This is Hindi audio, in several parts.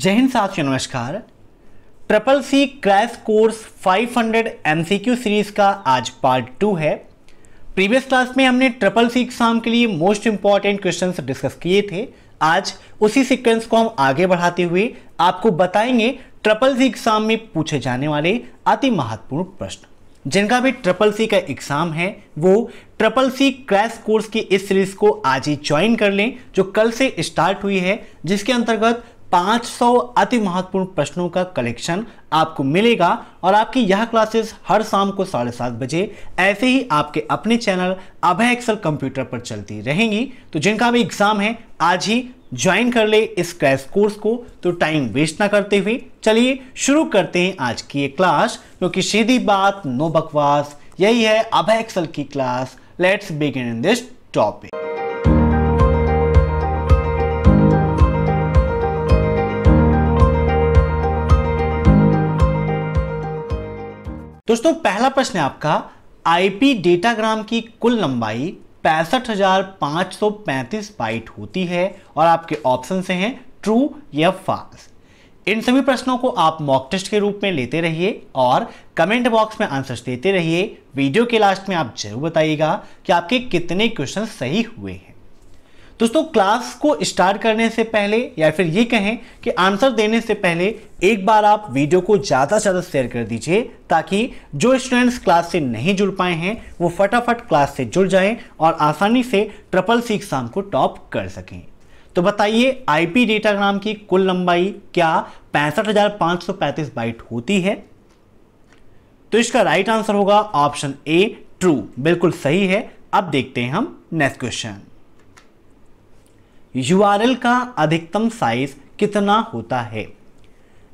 जय हिंद साथियों नमस्कार triple C crash course 500 MCQ series का आज पार्ट टू है प्रीवियस क्लास में हमने ट्रिपल सी एग्जाम के लिए मोस्ट इंपॉर्टेंट क्वेश्चन डिस्कस किए थे आज उसी सीक्वेंस को हम आगे बढ़ाते हुए आपको बताएंगे ट्रिपल सी एग्जाम में पूछे जाने वाले अति महत्वपूर्ण प्रश्न जिनका भी ट्रिपल सी का एग्जाम है वो ट्रिपल सी क्रैश कोर्स की इस सीरीज को आज ही ज्वाइन कर लें जो कल से स्टार्ट हुई है जिसके अंतर्गत 500 अति महत्वपूर्ण प्रश्नों का कलेक्शन आपको मिलेगा और आपकी यह क्लासेस हर शाम को साढ़े सात बजे ऐसे ही आपके अपने चैनल अभय एक्सल कंप्यूटर पर चलती रहेंगी तो जिनका भी एग्जाम है आज ही ज्वाइन कर ले इस क्रैश कोर्स को तो टाइम वेस्ट ना करते हुए चलिए शुरू करते हैं आज की ये क्लास क्योंकि सीधी बात नो बकवास यही है अभय एक्सल की class let's begin in this topic दोस्तों पहला प्रश्न है आपका आईपी डेटाग्राम की कुल लंबाई पैंसठ बाइट होती है और आपके ऑप्शन से हैं ट्रू या फॉल्स इन सभी प्रश्नों को आप मॉक टेस्ट के रूप में लेते रहिए और कमेंट बॉक्स में आंसर्स देते रहिए वीडियो के लास्ट में आप जरूर बताइएगा कि आपके कितने क्वेश्चन सही हुए हैं दोस्तों क्लास को स्टार्ट करने से पहले या फिर ये कहें कि आंसर देने से पहले एक बार आप वीडियो को ज़्यादा से ज़्यादा शेयर कर दीजिए ताकि जो स्टूडेंट्स क्लास से नहीं जुड़ पाए हैं वो फटाफट क्लास से जुड़ जाएं और आसानी से ट्रिपल सी एग्ज़ाम को टॉप कर सकें तो बताइए आईपी डेटाग्राम की कुल लंबाई क्या पैंसठ हज़ार पांच सौ पैंतीस बाइट होती है तो इसका राइट आंसर होगा ऑप्शन ए ट्रू बिल्कुल सही है अब देखते हैं हम नेक्स्ट क्वेश्चन यू का अधिकतम साइज कितना होता है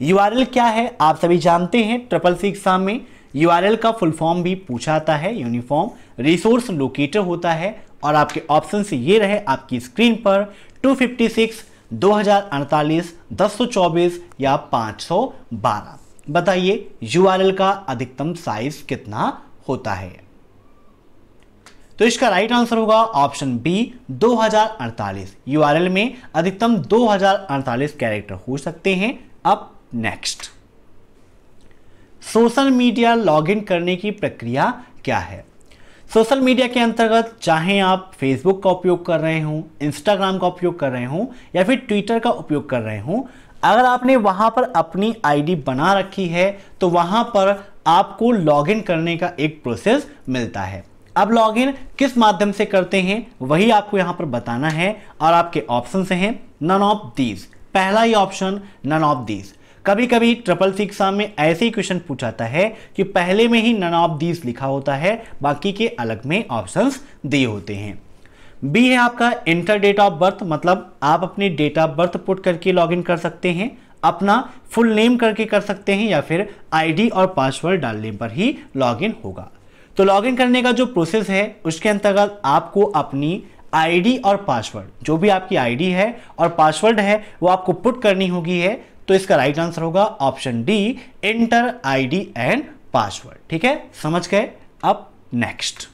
यू क्या है आप सभी जानते हैं ट्रिपल सी एग्जाम में यू का फुल फॉर्म भी पूछा आता है यूनिफॉर्म रिसोर्स लोकेटर होता है और आपके ऑप्शन ये रहे आपकी स्क्रीन पर 256, 2048, या 512 बताइए यू का अधिकतम साइज कितना होता है तो इसका राइट आंसर होगा ऑप्शन बी 2048 यूआरएल में अधिकतम 2048 कैरेक्टर हो सकते हैं अब नेक्स्ट सोशल मीडिया लॉगिन करने की प्रक्रिया क्या है सोशल मीडिया के अंतर्गत चाहे आप फेसबुक का उपयोग कर रहे हों इंस्टाग्राम का उपयोग कर रहे हों या फिर ट्विटर का उपयोग कर रहे हों अगर आपने वहां पर अपनी आईडी बना रखी है तो वहां पर आपको लॉगिन करने का एक प्रोसेस मिलता है अब लॉगिन किस माध्यम से करते हैं वही आपको यहाँ पर बताना है और आपके ऑप्शन हैं नन ऑफ दीज पहला ही ऑप्शन नन ऑफ दीज कभी कभी ट्रिपल सी एग्जाम में ऐसे ही क्वेश्चन पूछाता है कि पहले में ही नन ऑफ दीज लिखा होता है बाकी के अलग में ऑप्शन दिए होते हैं बी है आपका इंटर डेट ऑफ बर्थ मतलब आप अपनी डेट ऑफ बर्थ पुट करके लॉगिन कर सकते हैं अपना फुल नेम करके कर सकते हैं या फिर आईडी और पासवर्ड डालने पर ही लॉगिन होगा तो लॉगिन करने का जो प्रोसेस है उसके अंतर्गत आपको अपनी आईडी और पासवर्ड जो भी आपकी आईडी है और पासवर्ड है वो आपको पुट करनी होगी है तो इसका राइट आंसर होगा option D enter ID and password ठीक है समझ गए अब नेक्स्ट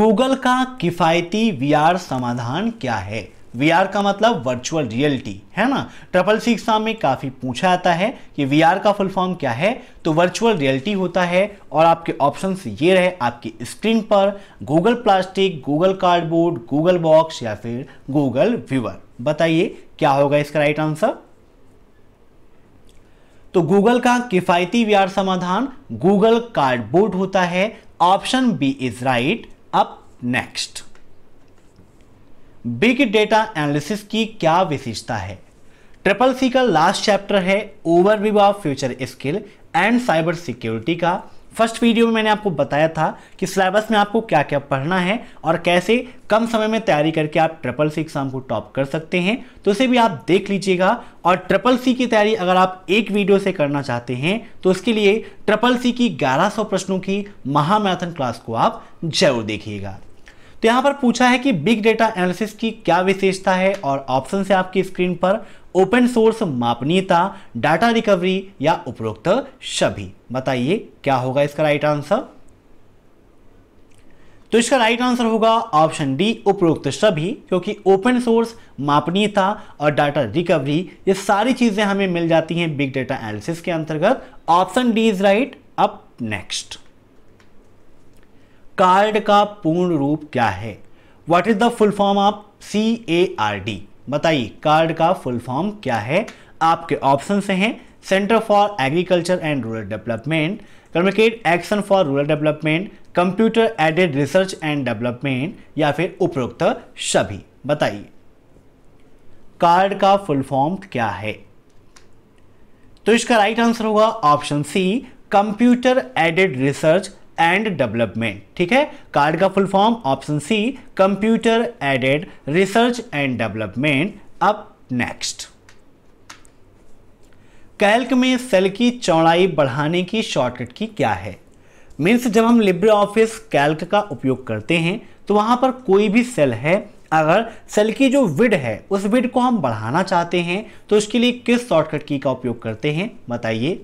गूगल का किफायती वीआर समाधान क्या है वी का मतलब वर्चुअल रियलिटी है ना ट्रिपल सी एग्जाम में काफ़ी पूछा जाता है कि वी का फुल फॉर्म क्या है तो वर्चुअल रियलिटी होता है और आपके ऑप्शन ये रहे आपकी स्क्रीन पर Google plastic Google cardboard Google box या फिर गूगल व्यूवर बताइए क्या होगा इसका राइट आंसर तो गूगल का किफ़ायती वीआर समाधान गूगल कार्डबोर्ड होता है option B is right up next big data analysis की क्या विशेषता है ट्रिपल सी का लास्ट चैप्टर है overview of future skill and cyber security का फर्स्ट वीडियो में मैंने आपको बताया था कि सिलेबस में आपको क्या क्या पढ़ना है और कैसे कम समय में तैयारी करके आप ट्रिपल सी एग्जाम को टॉप कर सकते हैं तो उसे भी आप देख लीजिएगा और ट्रिपल सी की तैयारी अगर आप एक वीडियो से करना चाहते हैं तो उसके लिए ट्रिपल सी की 1100 प्रश्नों की महामैथन क्लास को आप जरूर देखिएगा तो यहां पर पूछा है कि बिग डेटा एनालिसिस की क्या विशेषता है और ऑप्शन है आपकी स्क्रीन पर ओपन सोर्स मापनीयता डाटा रिकवरी या उपरोक्त सभी बताइए क्या होगा इसका राइट आंसर तो इसका राइट आंसर होगा ऑप्शन डी उपरोक्त सभी क्योंकि ओपन सोर्स मापनीयता और डाटा रिकवरी ये सारी चीज़ें हमें मिल जाती हैं बिग डेटा एनालिसिस के अंतर्गत option D is right up next card का पूर्ण रूप क्या है what is the full form of C A R D बताइए कार्ड का फुल फॉर्म क्या है आपके ऑप्शन हैं centre for agriculture and rural development communicate action for rural development computer aided research and development या फिर उपरोक्त सभी बताइए कार्ड का फुल फॉर्म क्या है तो इसका राइट आंसर होगा option C computer aided research and development ठीक है कार्ड का full form option C computer aided research and development अब नेक्स्ट कैल्क में सेल की चौड़ाई बढ़ाने की शॉर्टकट की क्या है मीन्स जब हम लिब्रे ऑफिस कैल्क का उपयोग करते हैं तो वहां पर कोई भी सेल है अगर सेल की जो विड है उस विड को हम बढ़ाना चाहते हैं तो उसके लिए किस शॉर्टकट की का उपयोग करते हैं बताइए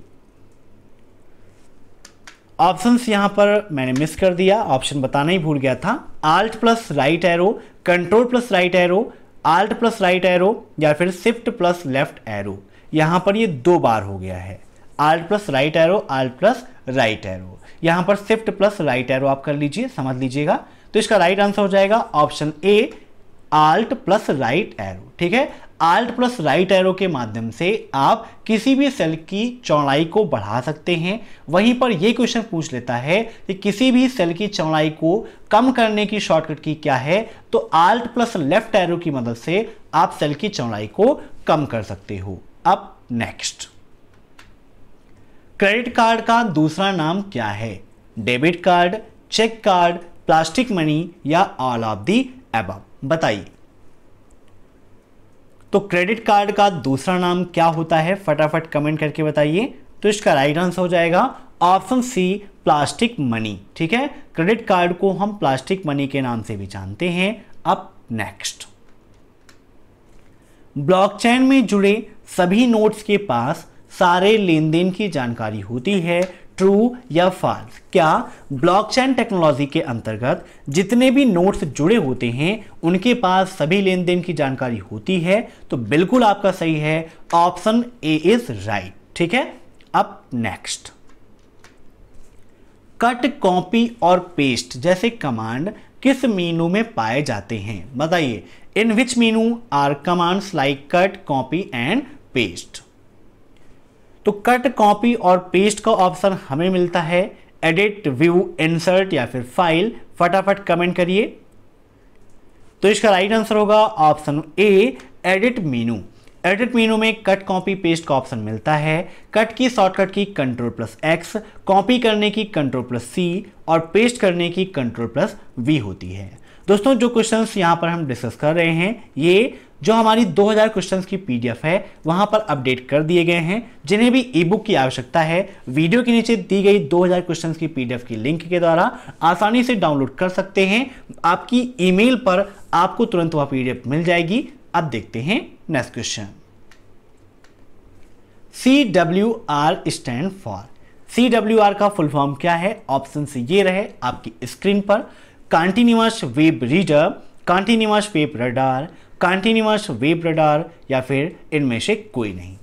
ऑप्शंस यहां पर मैंने मिस कर दिया ऑप्शन बताना ही भूल गया था Alt plus right arrow control plus right arrow Alt plus right arrow या फिर शिफ्ट प्लस लेफ्ट एरो यहां पर ये दो बार हो गया है Alt plus right arrow Alt plus right arrow यहां पर शिफ्ट प्लस राइट एरो आप कर लीजिए समझ लीजिएगा तो इसका राइट आंसर हो जाएगा option A Alt plus right arrow ठीक है आल्ट प्लस राइट एरो के माध्यम से आप किसी भी सेल की चौड़ाई को बढ़ा सकते हैं वहीं पर यह क्वेश्चन पूछ लेता है कि किसी भी सेल की चौड़ाई को कम करने की शॉर्टकट की क्या है तो आल्ट प्लस लेफ्ट एरो की मदद से आप सेल की चौड़ाई को कम कर सकते हो अब नेक्स्ट क्रेडिट कार्ड का दूसरा नाम क्या है debit card cheque card plastic money या ऑल ऑफ दी एब बताइए तो क्रेडिट कार्ड का दूसरा नाम क्या होता है फटाफट कमेंट करके बताइए तो इसका राइट आंसर हो जाएगा ऑप्शन सी प्लास्टिक मनी ठीक है क्रेडिट कार्ड को हम प्लास्टिक मनी के नाम से भी जानते हैं अब नेक्स्ट ब्लॉकचेन में जुड़े सभी नोट्स के पास सारे लेन देन की जानकारी होती है ट्रू या फॉल्स क्या ब्लॉकचेन टेक्नोलॉजी के अंतर्गत जितने भी नोट्स जुड़े होते हैं उनके पास सभी लेन देन की जानकारी होती है तो बिल्कुल आपका सही है ऑप्शन ए इज राइट ठीक है अब नेक्स्ट कट कॉपी और पेस्ट जैसे कमांड किस मीनू में पाए जाते हैं बताइए in which menu are commands like cut copy and paste तो कट कॉपी और पेस्ट का ऑप्शन हमें मिलता है एडिट व्यू इंसर्ट या फिर फाइल फटाफट कमेंट करिए तो इसका राइट आंसर होगा option A edit menu edit menu में कट कॉपी पेस्ट का ऑप्शन मिलता है कट की शॉर्टकट की कंट्रोल प्लस एक्स कॉपी करने की कंट्रोल प्लस सी और पेस्ट करने की कंट्रोल प्लस वी होती है दोस्तों जो क्वेश्चंस यहां पर हम डिस्कस कर रहे हैं ये जो हमारी 2000 क्वेश्चंस की पीडीएफ है वहां पर अपडेट कर दिए गए हैं जिन्हें भी ई बुक की आवश्यकता है वीडियो के नीचे दी गई 2000 क्वेश्चंस की पीडीएफ की लिंक के द्वारा आसानी से डाउनलोड कर सकते हैं आपकी ईमेल पर आपको तुरंत वह पीडीएफ मिल जाएगी अब देखते हैं next question C W R stand for C W R का फुल फॉर्म क्या है ऑप्शन ये रहे आपकी स्क्रीन पर continuous web reader continuous web radar continuous web radar या फिर इनमें से कोई नहीं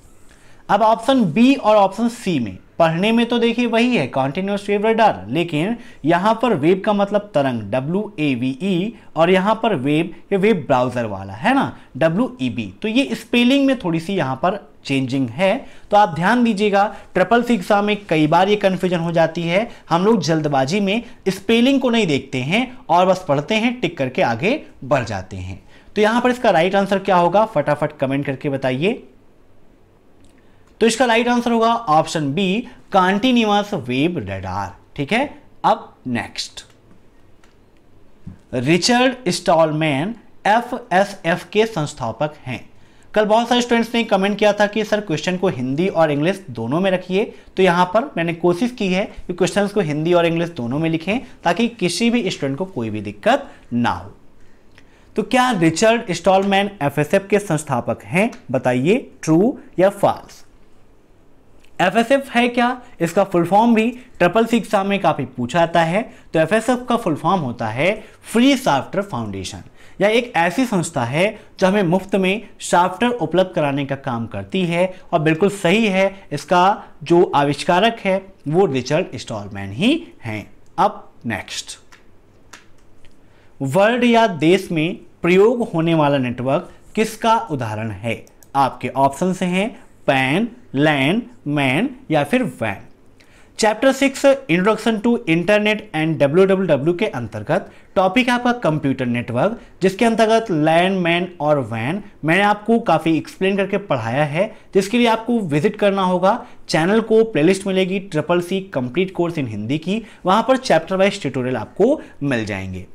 अब ऑप्शन बी और ऑप्शन सी में पढ़ने में तो देखिए वही है कॉन्टिन्यूस वेब रडार लेकिन यहाँ पर वेब का मतलब तरंग डब्ल्यू ए वी ई और यहाँ पर वेब ये वेब ब्राउजर वाला है ना डब्ल्यू ई बी तो ये स्पेलिंग में थोड़ी सी यहाँ पर चेंजिंग है तो आप ध्यान दीजिएगा ट्रिपल शिक्षा में कई बार ये कन्फ्यूजन हो जाती है हम लोग जल्दबाजी में स्पेलिंग को नहीं देखते हैं और बस पढ़ते हैं टिक करके आगे बढ़ जाते हैं तो यहां पर इसका राइट आंसर क्या होगा फटाफट कमेंट करके बताइए तो इसका राइट आंसर होगा option B continuous web radar ठीक है अब next Richard Stallman F S F के संस्थापक हैं कल बहुत सारे स्टूडेंट्स ने कमेंट किया था कि सर क्वेश्चन को हिंदी और इंग्लिश दोनों में रखिए तो यहां पर मैंने कोशिश की है कि क्वेश्चंस को हिंदी और इंग्लिश दोनों में लिखें ताकि किसी भी स्टूडेंट को कोई भी दिक्कत ना हो तो क्या रिचर्ड स्टॉलमैन एफएसएफ के संस्थापक हैं बताइए ट्रू या फॉल्स एफएसएफ है क्या इसका फुल फॉर्म भी ट्रिपल सी एग्जाम में काफ़ी पूछा जाता है तो एफएसएफ का फुल फॉर्म होता है फ्री सॉफ्टवेयर फाउंडेशन या एक ऐसी संस्था है जो हमें मुफ्त में सॉफ्टवेयर उपलब्ध कराने का काम करती है और बिल्कुल सही है इसका जो आविष्कारक है वो रिचर्ड स्टॉलमैन ही हैं अब नेक्स्ट वर्ड या देश में प्रयोग होने वाला नेटवर्क किसका उदाहरण है आपके ऑप्शन से हैं पैन लैन मैन या फिर वैन chapter six introduction to internet and W के अंतर्गत टॉपिक है आपका कंप्यूटर नेटवर्क जिसके अंतर्गत लैन मैन और वैन मैंने आपको काफ़ी एक्सप्लेन करके पढ़ाया है जिसके लिए आपको विजिट करना होगा चैनल को प्लेलिस्ट मिलेगी triple C complete course in Hindi की वहाँ पर चैप्टर वाइज ट्यूटोरियल आपको मिल जाएंगे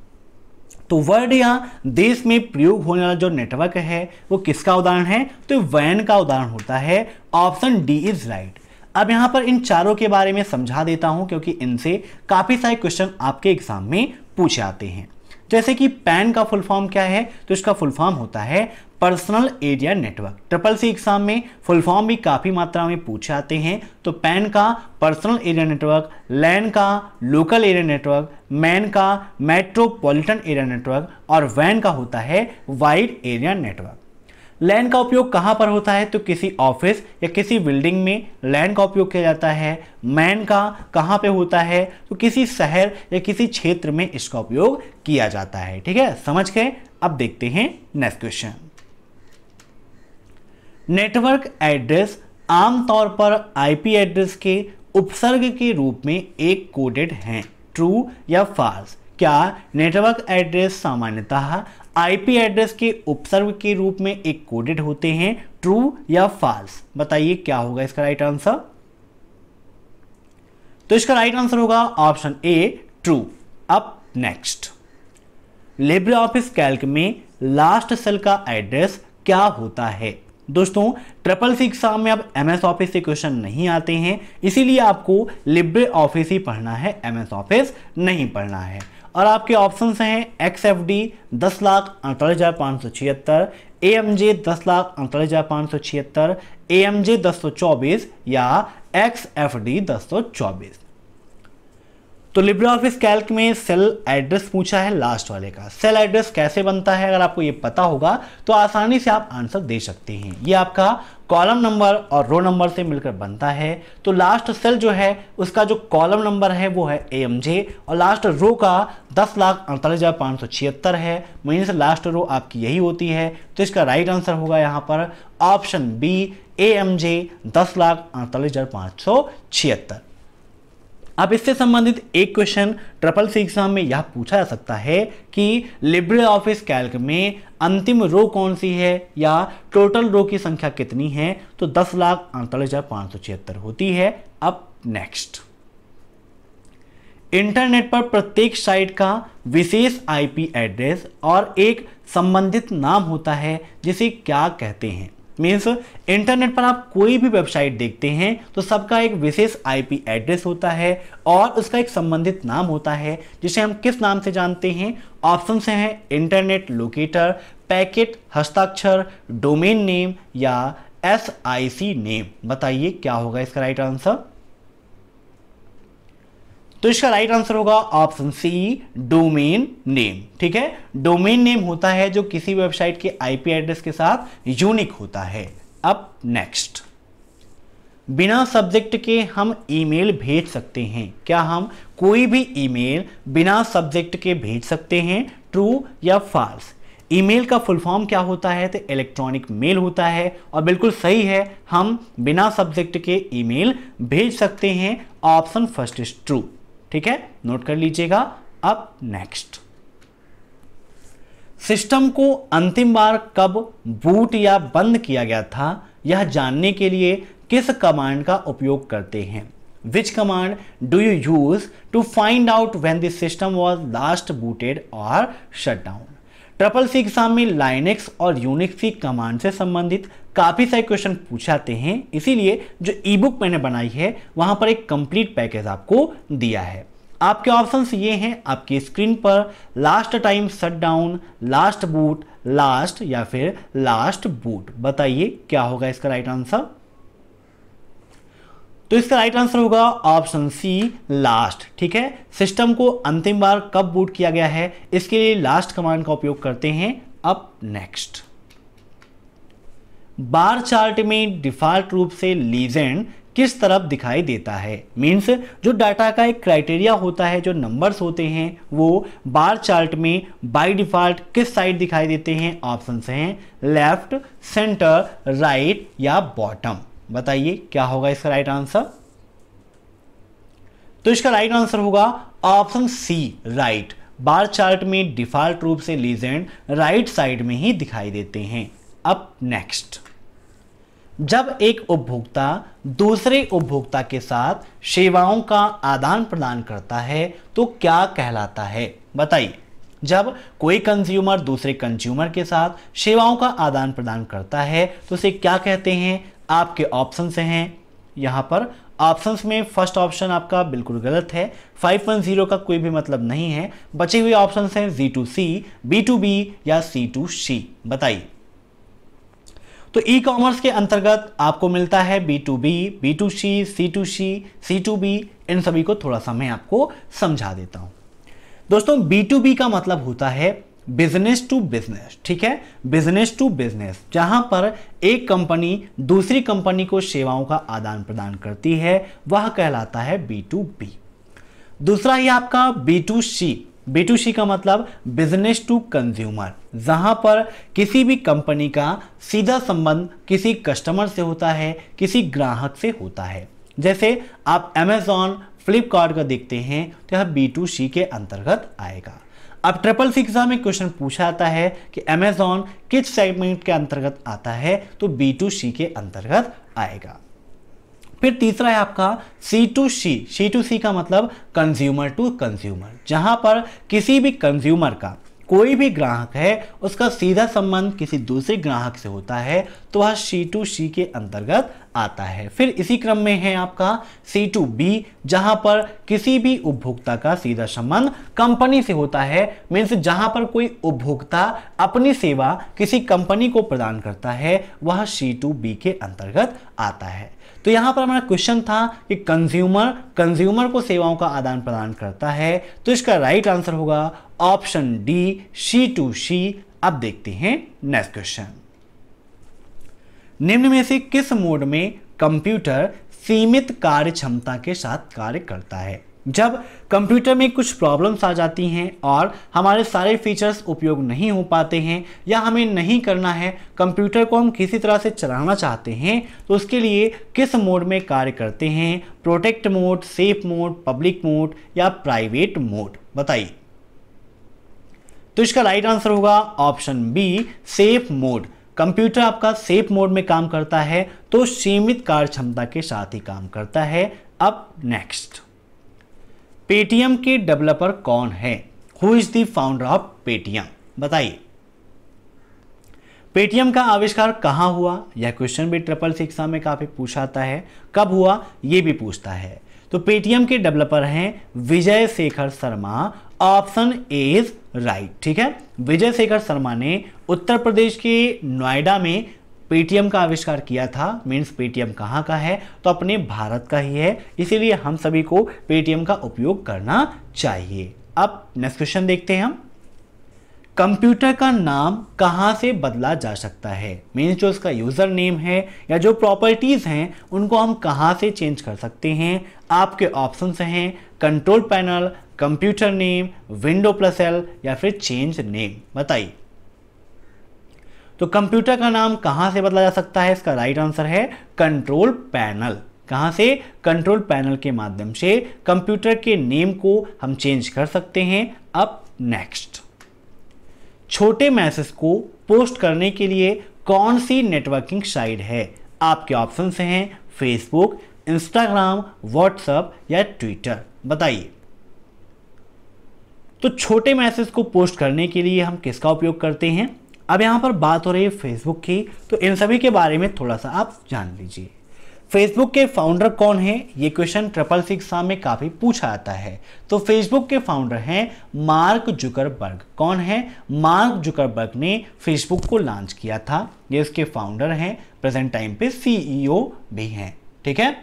तो वर्ड यहाँ देश में प्रयोग होने वाला जो नेटवर्क है वो किसका उदाहरण है तो वैन का उदाहरण होता है ऑप्शन डी इज राइट अब यहाँ पर इन चारों के बारे में समझा देता हूँ क्योंकि इनसे काफ़ी सारे क्वेश्चन आपके एग्जाम में पूछे आते हैं जैसे कि पैन का फुल फॉर्म क्या है तो इसका फुल फॉर्म होता है personal area network triple C exam में फुल फॉर्म भी काफ़ी मात्रा में पूछे आते हैं तो पैन का पर्सनल एरिया नेटवर्क लैन का लोकल एरिया नेटवर्क मैन का मेट्रोपॉलिटन एरिया नेटवर्क और वैन का होता है वाइड एरिया नेटवर्क लैंड का उपयोग कहाँ पर होता है तो किसी ऑफिस या किसी बिल्डिंग में लैंड का उपयोग किया जाता है मैन का कहाँ पे होता है तो किसी शहर या किसी क्षेत्र में इसका उपयोग किया जाता है ठीक है समझ के अब देखते हैं नेक्स्ट क्वेश्चन नेटवर्क एड्रेस आमतौर पर आईपी एड्रेस के उपसर्ग के रूप में एक कोडेड हैं ट्रू या फाल्स क्या नेटवर्क एड्रेस सामान्यतः आईपी एड्रेस के उपसर्ग के रूप में एक कोडेड होते हैं ट्रू या फाल्स बताइए क्या होगा इसका राइट आंसर तो इसका राइट आंसर होगा ऑप्शन ए ट्रू अब नेक्स्ट लिब्रे ऑफिस कैल्क में लास्ट सेल का एड्रेस क्या होता है दोस्तों ट्रिपल सी एग्जाम में अब एम एस ऑफिस से क्वेश्चन नहीं आते हैं इसीलिए आपको लिब्रे ऑफिस ही पढ़ना है एम एस ऑफिस नहीं पढ़ना है और आपके ऑप्शन हैं एक्स एफ डी दस लाख अड़तालीस हज़ार पाँच सौ छिहत्तर ए एम जे दस लाख अड़तालीस हज़ार पाँच सौ छिहत्तर ए एम जे दस सौ चौबीस या एक्स एफ डी दस सौ चौबीस तो लिब्रा ऑफिस कैल्क में सेल एड्रेस पूछा है लास्ट वाले का सेल एड्रेस कैसे बनता है अगर आपको ये पता होगा तो आसानी से आप आंसर दे सकते हैं ये आपका कॉलम नंबर और रो नंबर से मिलकर बनता है तो लास्ट सेल जो है उसका जो कॉलम नंबर है वो है ए एम जे और लास्ट रो का दस लाख अड़तालीस हज़ार पाँच सौ छिहत्तर है महीने से लास्ट रो आपकी यही होती है तो इसका राइट आंसर होगा यहाँ पर option B A M J दस लाख अड़तालीस हज़ार पाँच सौ छिहत्तर अब इससे संबंधित एक क्वेश्चन ट्रिपल सी एग्जाम में यह पूछा जा सकता है कि लिब्रे ऑफिस कैल्क में अंतिम रो कौन सी है या टोटल रो की संख्या कितनी है तो दस लाख अड़तालीस हजार पांच सौ छिहत्तर होती है अब नेक्स्ट इंटरनेट पर प्रत्येक साइट का विशेष आईपी एड्रेस और एक संबंधित नाम होता है जिसे क्या कहते हैं मीन्स इंटरनेट पर आप कोई भी वेबसाइट देखते हैं तो सबका एक विशेष आईपी एड्रेस होता है और उसका एक संबंधित नाम होता है जिसे हम किस नाम से जानते हैं ऑप्शन से हैं इंटरनेट लोकेटर पैकेट हस्ताक्षर डोमेन नेम या एस आई सी नेम बताइए क्या होगा इसका राइट आंसर तो इसका राइट आंसर होगा ऑप्शन सी डोमेन नेम ठीक है डोमेन नेम होता है जो किसी वेबसाइट के आईपी एड्रेस के साथ यूनिक होता है अब नेक्स्ट बिना सब्जेक्ट के हम ईमेल भेज सकते हैं क्या हम कोई भी ईमेल बिना सब्जेक्ट के भेज सकते हैं ट्रू या फॉल्स ईमेल का फुल फॉर्म क्या होता है तो इलेक्ट्रॉनिक मेल होता है और बिल्कुल सही है हम बिना सब्जेक्ट के ईमेल भेज सकते हैं ऑप्शन फर्स्ट इज ट्रू ठीक है नोट कर लीजिएगा अब नेक्स्ट सिस्टम को अंतिम बार कब बूट या बंद किया गया था यह जानने के लिए किस कमांड का उपयोग करते हैं which command do you use to find out when this system was last booted और shut down triple C exam में लाइनेक्स और यूनिक्स की कमांड से संबंधित काफ़ी सारे क्वेश्चन पूछाते हैं इसीलिए जो ई बुक मैंने बनाई है वहाँ पर एक कंप्लीट पैकेज आपको दिया है आपके ऑप्शंस ये हैं आपकी स्क्रीन पर last time down last boot last या फिर लास्ट बूट बताइए क्या होगा इसका राइट आंसर तो इसका राइट आंसर होगा ऑप्शन सी लास्ट ठीक है सिस्टम को अंतिम बार कब बूट किया गया है इसके लिए लास्ट कमांड का उपयोग करते हैं अब नेक्स्ट बार चार्ट में डिफॉल्ट रूप से लीजेंड किस तरफ दिखाई देता है मीन्स जो डाटा का एक क्राइटेरिया होता है जो नंबर्स होते हैं वो बार चार्ट में बाय डिफॉल्ट किस साइड दिखाई देते हैं ऑप्शन हैं लेफ्ट सेंटर राइट या बॉटम बताइए क्या होगा इसका राइट आंसर तो इसका राइट आंसर होगा option C right bar chart में डिफॉल्ट रूप से लीजेंड राइट साइड में ही दिखाई देते हैं अब नेक्स्ट जब एक उपभोक्ता दूसरे उपभोक्ता के साथ सेवाओं का आदान प्रदान करता है तो क्या कहलाता है बताइए जब कोई कंज्यूमर दूसरे कंज्यूमर के साथ सेवाओं का आदान प्रदान करता है तो उसे क्या कहते हैं आपके ऑप्शन हैं यहाँ पर ऑप्शंस में फर्स्ट ऑप्शन आपका बिल्कुल गलत है 510 का कोई भी मतलब नहीं है बचे हुए ऑप्शंस हैं G to C B to B या सी टू सी बताइए तो ई कॉमर्स के अंतर्गत आपको मिलता है B to B B to C C to C C to B इन सभी को थोड़ा सा मैं आपको समझा देता हूं दोस्तों बी टू बी का मतलब होता है बिजनेस टू बिजनेस ठीक है बिजनेस टू बिजनेस जहां पर एक कंपनी दूसरी कंपनी को सेवाओं का आदान प्रदान करती है वह कहलाता है बी टू बी दूसरा ही आपका B to C B to C का मतलब बिजनेस टू कंज्यूमर जहां पर किसी भी कंपनी का सीधा संबंध किसी कस्टमर से होता है किसी ग्राहक से होता है जैसे आप अमेजॉन फ्लिपकार्ट का देखते हैं तो यह बी टू सी के अंतर्गत आएगा अब ट्रिपल सी एग्जाम में क्वेश्चन पूछा आता है कि अमेजॉन किस सेगमेंट के अंतर्गत आता है तो बी टू सी के अंतर्गत आएगा फिर तीसरा है आपका सी to C C to C का मतलब कंज्यूमर टू कंज्यूमर जहां पर किसी भी कंज्यूमर का कोई भी ग्राहक है उसका सीधा संबंध किसी दूसरे ग्राहक से होता है तो वह सी टू सी के अंतर्गत आता है फिर इसी क्रम में है आपका सी टू बी जहां पर किसी भी उपभोक्ता का सीधा संबंध कंपनी से होता है मीन्स जहां पर कोई उपभोक्ता अपनी सेवा किसी कंपनी को प्रदान करता है वह सी टू बी के अंतर्गत आता है तो यहाँ पर हमारा क्वेश्चन था कि कंज्यूमर कंज्यूमर को सेवाओं का आदान प्रदान करता है तो इसका राइट आंसर होगा option D C to C अब देखते हैं नेक्स्ट क्वेश्चन निम्न में से किस मोड में कंप्यूटर सीमित कार्य क्षमता के साथ कार्य करता है जब कंप्यूटर में कुछ प्रॉब्लम्स आ जाती हैं और हमारे सारे फीचर्स उपयोग नहीं हो पाते हैं या हमें नहीं करना है कंप्यूटर को हम किसी तरह से चलाना चाहते हैं तो उसके लिए किस मोड में कार्य करते हैं protect mode safe mode public mode या प्राइवेट मोड बताइए तो इसका राइट आंसर होगा option B safe mode computer आपका सेफ मोड में काम करता है तो सीमित कार्य क्षमता के साथ ही काम करता है अब नेक्स्ट पेटीएम के डेवलपर कौन है who is the founder of Paytm बताइए पेटीएम का आविष्कार कहां हुआ यह क्वेश्चन भी ट्रिपल शिक्षा में काफ़ी पूछाता है कब हुआ यह भी पूछता है तो पेटीएम के डेवलपर हैं Vijay Shekhar Sharma option A is right ठीक है विजय शेखर शर्मा ने उत्तर प्रदेश के नोएडा में पेटीएम का आविष्कार किया था मीन्स पेटीएम कहाँ का है तो अपने भारत का ही है इसीलिए हम सभी को पेटीएम का उपयोग करना चाहिए अब नेक्स्ट क्वेश्चन देखते हैं हम कंप्यूटर का नाम कहाँ से बदला जा सकता है मीन्स जो इसका यूज़र नेम है या जो प्रॉपर्टीज़ हैं उनको हम कहाँ से चेंज कर सकते हैं आपके ऑप्शंस हैं control panel computer name window plus L या फिर चेंज नेम बताइए तो कंप्यूटर का नाम कहां से बदला जा सकता है इसका राइट आंसर है कंट्रोल पैनल कहां से कंट्रोल पैनल के माध्यम से कंप्यूटर के नेम को हम चेंज कर सकते हैं अब नेक्स्ट छोटे मैसेज को पोस्ट करने के लिए कौन सी नेटवर्किंग साइड है आपके ऑप्शन हैं फेसबुक इंस्टाग्राम व्हाट्सएप या ट्विटर बताइए तो छोटे मैसेज को पोस्ट करने के लिए हम किसका उपयोग करते हैं अब यहाँ पर बात हो रही है फेसबुक की तो इन सभी के बारे में थोड़ा सा आप जान लीजिए फेसबुक के फाउंडर कौन है ये क्वेश्चन ट्रिपल सिक्स में काफ़ी पूछा आता है तो फेसबुक के फाउंडर हैं मार्क जुकरबर्ग कौन है मार्क जुकरबर्ग ने फेसबुक को लॉन्च किया था ये इसके फाउंडर हैं प्रेजेंट टाइम पे सीईओ e भी हैं ठीक है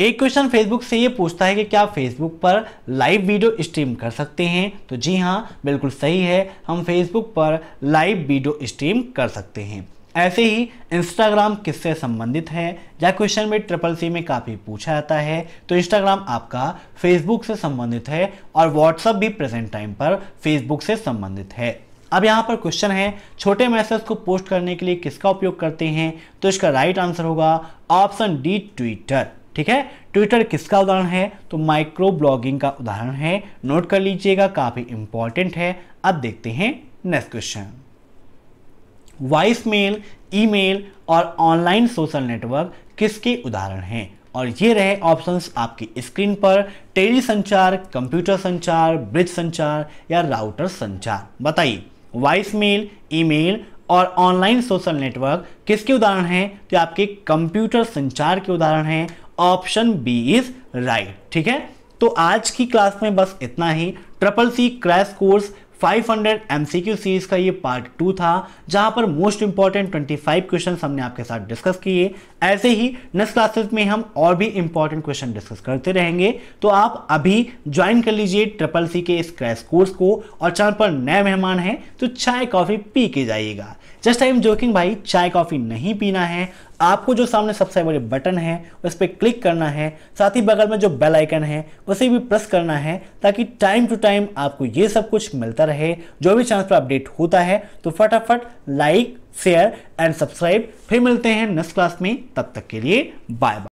एक क्वेश्चन फेसबुक से ये पूछता है कि क्या फेसबुक पर लाइव वीडियो स्ट्रीम कर सकते हैं तो जी हाँ बिल्कुल सही है हम फेसबुक पर लाइव वीडियो स्ट्रीम कर सकते हैं ऐसे ही इंस्टाग्राम किससे संबंधित है या क्वेश्चन में ट्रिपल सी में काफ़ी पूछा जाता है तो इंस्टाग्राम आपका फेसबुक से संबंधित है और व्हाट्सअप भी प्रेजेंट टाइम पर फेसबुक से संबंधित है अब यहाँ पर क्वेश्चन है छोटे मैसेज को पोस्ट करने के लिए किसका उपयोग करते हैं तो इसका राइट आंसर होगा ऑप्शन डी ट्विटर ठीक है ट्विटर किसका उदाहरण है तो माइक्रो ब्लॉगिंग का उदाहरण है नोट कर लीजिएगा काफ़ी इंपॉर्टेंट है अब देखते हैं next question voice mail email और ऑनलाइन सोशल नेटवर्क किसके उदाहरण हैं और ये रहे ऑप्शंस आपकी स्क्रीन पर टेली संचार कंप्यूटर संचार ब्रिज संचार या राउटर संचार बताइए वॉइस मेल ईमेल और ऑनलाइन सोशल नेटवर्क किसके उदाहरण हैं तो आपके कंप्यूटर संचार के उदाहरण हैं ऑप्शन बी इज राइट ठीक है तो आज की क्लास में बस इतना ही triple C crash course 500 hundred MCQ series का ये पार्ट टू था जहां पर मोस्ट इंपॉर्टेंट 25 फाइव क्वेश्चन हमने आपके साथ डिस्कस किए ऐसे ही नेक्स्ट क्लासेस में हम और भी इंपॉर्टेंट क्वेश्चन डिस्कस करते रहेंगे तो आप अभी ज्वाइन कर लीजिए ट्रिपल सी के इस क्रैश कोर्स को और चैनल पर नए मेहमान हैं तो चाय कॉफी पी के जाइएगा जस्ट आई एम जोकिंग भाई चाय कॉफी नहीं पीना है आपको जो सामने सबसे बड़े बटन है उस पर क्लिक करना है साथ ही बगल में जो बेल आइकन है उसे भी प्रेस करना है ताकि टाइम टू टाइम आपको ये सब कुछ मिलता रहे जो भी चैनल पर अपडेट होता है तो फटाफट लाइक शेयर एंड सब्सक्राइब फिर मिलते हैं नेक्स्ट क्लास में तब तक के लिए बाय बाय